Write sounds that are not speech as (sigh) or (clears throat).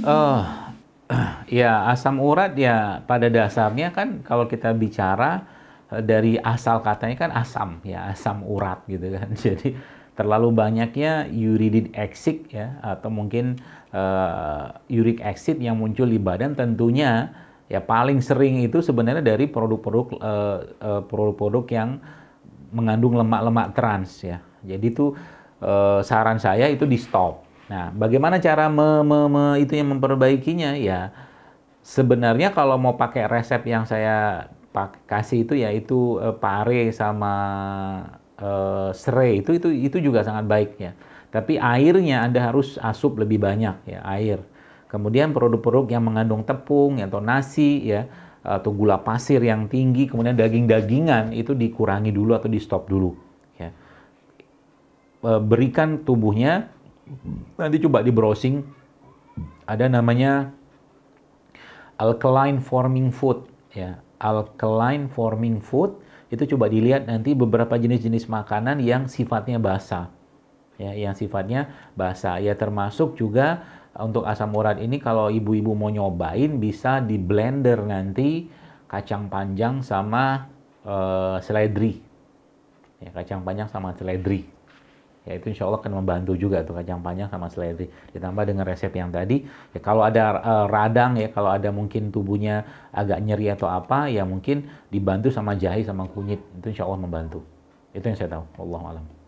Oh, (clears throat) ya asam urat ya pada dasarnya kan kalau kita bicara e, dari asal katanya kan asam ya asam urat gitu kan. (laughs) Jadi terlalu banyaknya uridin exit ya atau mungkin uh, uric acid yang muncul di badan tentunya ya paling sering itu sebenarnya dari produk-produk uh, uh, produk-produk yang mengandung lemak-lemak trans ya. Jadi itu uh, saran saya itu di stop Nah, bagaimana cara me, me, me, yang memperbaikinya? Ya, sebenarnya kalau mau pakai resep yang saya pakai, kasih itu yaitu eh, pare sama eh, serai itu itu itu juga sangat baik ya. Tapi airnya Anda harus asup lebih banyak ya air. Kemudian produk-produk yang mengandung tepung atau nasi ya atau gula pasir yang tinggi, kemudian daging-dagingan itu dikurangi dulu atau di stop dulu ya. Eh, berikan tubuhnya Nanti coba di browsing ada namanya alkaline forming food ya. Alkaline forming food itu coba dilihat nanti beberapa jenis-jenis makanan yang sifatnya basah. Ya, yang sifatnya basah. Ya termasuk juga eh, untuk asam urat ini kalau ibu-ibu mau nyobain bisa di blender nanti kacang panjang sama uh, seledri. Ya, kacang panjang sama seledri ya itu insya Allah akan membantu juga tuh kacang panjang sama seledri ditambah dengan resep yang tadi ya kalau ada uh, radang ya kalau ada mungkin tubuhnya agak nyeri atau apa ya mungkin dibantu sama jahe sama kunyit itu insya Allah membantu itu yang saya tahu Allah alam